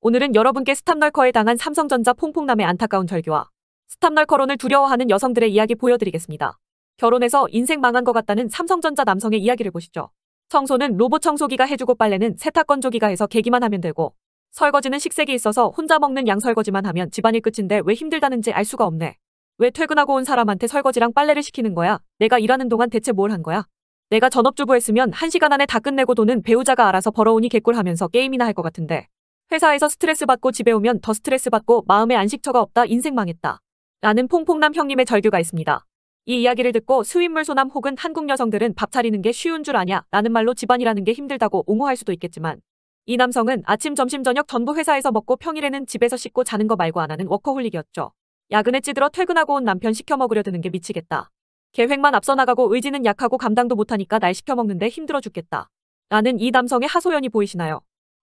오늘은 여러분께 스탑널커에 당한 삼성전자 퐁퐁남의 안타까운 절규와 스탑널커론을 두려워하는 여성들의 이야기 보여드리겠습니다. 결혼해서 인생 망한 것 같다는 삼성전자 남성의 이야기를 보시죠. 청소는 로봇 청소기가 해주고 빨래는 세탁 건조기가 해서 개기만 하면 되고 설거지는 식색이 있어서 혼자 먹는 양설거지만 하면 집안일 끝인데 왜 힘들다는지 알 수가 없네. 왜 퇴근하고 온 사람한테 설거지랑 빨래를 시키는 거야? 내가 일하는 동안 대체 뭘 한 거야? 내가 전업주부 했으면 1시간 안에 다 끝내고 돈은 배우자가 알아서 벌어오니 개꿀 하면서 게임이나 할 것 같은데 회사에서 스트레스 받고 집에 오면 더 스트레스 받고 마음에 안식처가 없다 인생 망했다. 라는 퐁퐁남 형님의 절규가 있습니다. 이 이야기를 듣고 수인물 소남 혹은 한국 여성들은 밥 차리는 게 쉬운 줄 아냐 라는 말로 집안이라는 게 힘들다고 옹호할 수도 있겠지만 이 남성은 아침 점심 저녁 전부 회사에서 먹고 평일에는 집에서 씻고 자는 거 말고 안 하는 워커홀릭이었죠. 야근에 찌들어 퇴근하고 온 남편 시켜 먹으려 드는 게 미치겠다. 계획만 앞서 나가고 의지는 약하고 감당도 못하니까 날 시켜 먹는데 힘들어 죽겠다. 라는 이 남성의 하소연이 보이시나요?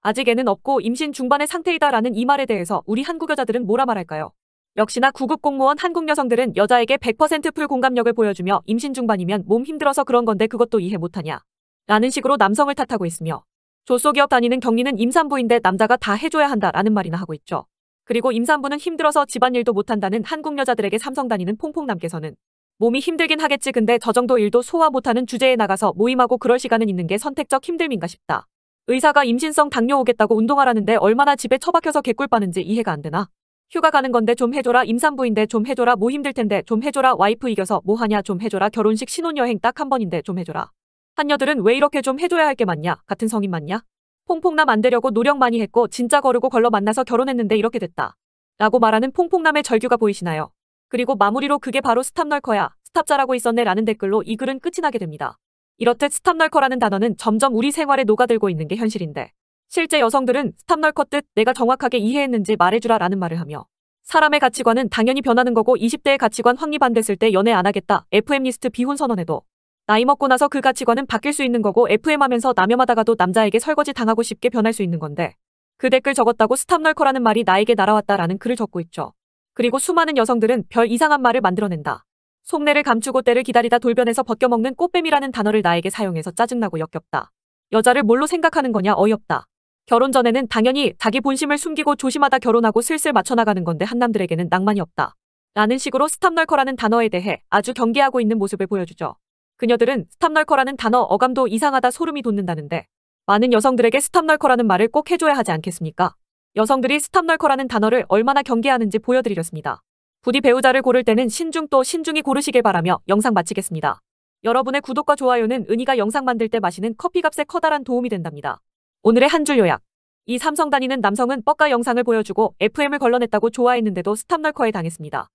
아직 애는 없고 임신 중반의 상태이다라는 이 말에 대해서 우리 한국 여자들은 뭐라 말할까요? 역시나 구급 공무원 한국 여성들은 여자에게 100%풀 공감력을 보여주며 임신 중반이면 몸 힘들어서 그런 건데 그것도 이해 못하냐. 라는 식으로 남성을 탓하고 있으며 조소기업 다니는 경리는 임산부인데 남자가 다 해줘야 한다라는 말이나 하고 있죠. 그리고 임산부는 힘들어서 집안일도 못한다는 한국 여자들에게 삼성 다니는 퐁퐁남께서는 몸이 힘들긴 하겠지 근데 저 정도 일도 소화 못하는 주제에 나가서 모임하고 그럴 시간은 있는 게 선택적 힘듦인가 싶다. 의사가 임신성 당뇨 오겠다고 운동하라는데 얼마나 집에 처박혀서 개꿀 빠는지 이해가 안 되나. 휴가 가는 건데 좀 해줘라 임산부인데 좀 해줘라 뭐 힘들 텐데 좀 해줘라 와이프 이겨서 뭐 하냐 좀 해줘라 결혼식 신혼여행 딱 한 번인데 좀 해줘라. 한녀들은 왜 이렇게 좀 해줘야 할 게맞냐 같은 성인 맞냐? 퐁퐁남 안 되려고 노력 많이 했고 진짜 거르고 걸러 만나서 결혼했는데 이렇게 됐다. 라고 말하는 퐁퐁남의 절규가 보이시나요? 그리고 마무리로 그게 바로 스탑널커야 스탑자라고 있었네 라는 댓글로 이 글은 끝이 나게 됩니다. 이렇듯 스탑널커라는 단어는 점점 우리 생활에 녹아들고 있는 게 현실인데 실제 여성들은 스탑널커 뜻 내가 정확하게 이해했는지 말해주라 라는 말을 하며 사람의 가치관은 당연히 변하는 거고 20대의 가치관 확립 안 됐을 때 연애 안 하겠다 FM 리스트 비혼 선언에도 나이 먹고 나서 그 가치관은 바뀔 수 있는 거고 FM 하면서 남염하다가도 남자에게 설거지 당하고 쉽게 변할 수 있는 건데 그 댓글 적었다고 스탑널커라는 말이 나에게 날아왔다라는 글을 적고 있죠. 그리고 수많은 여성들은 별 이상한 말을 만들어낸다. 속내를 감추고 때를 기다리다 돌변해서 벗겨먹는 꽃뱀이라는 단어를 나에게 사용해서 짜증나고 역겹다. 여자를 뭘로 생각하는 거냐 어이없다. 결혼 전에는 당연히 자기 본심을 숨기고 조심하다 결혼하고 슬슬 맞춰나가는 건데 한남들에게는 낭만이 없다. 라는 식으로 스탑널커라는 단어에 대해 아주 경계하고 있는 모습을 보여주죠. 그녀들은 스탑널커라는 단어 어감도 이상하다 소름이 돋는다는데 많은 여성들에게 스탑널커라는 말을 꼭 해줘야 하지 않겠습니까? 여성들이 스탑널커라는 단어를 얼마나 경계하는지 보여드리렸습니다. 부디 배우자를 고를 때는 신중 또 신중히 고르시길 바라며 영상 마치겠습니다. 여러분의 구독과 좋아요는 은희가 영상 만들 때 마시는 커피값에 커다란 도움이 된답니다. 오늘의 한 줄 요약. 이 삼성 다니는 남성은 뻑가 영상을 보여주고 FM을 걸러냈다고 좋아했는데도 스탑널커에 당했습니다.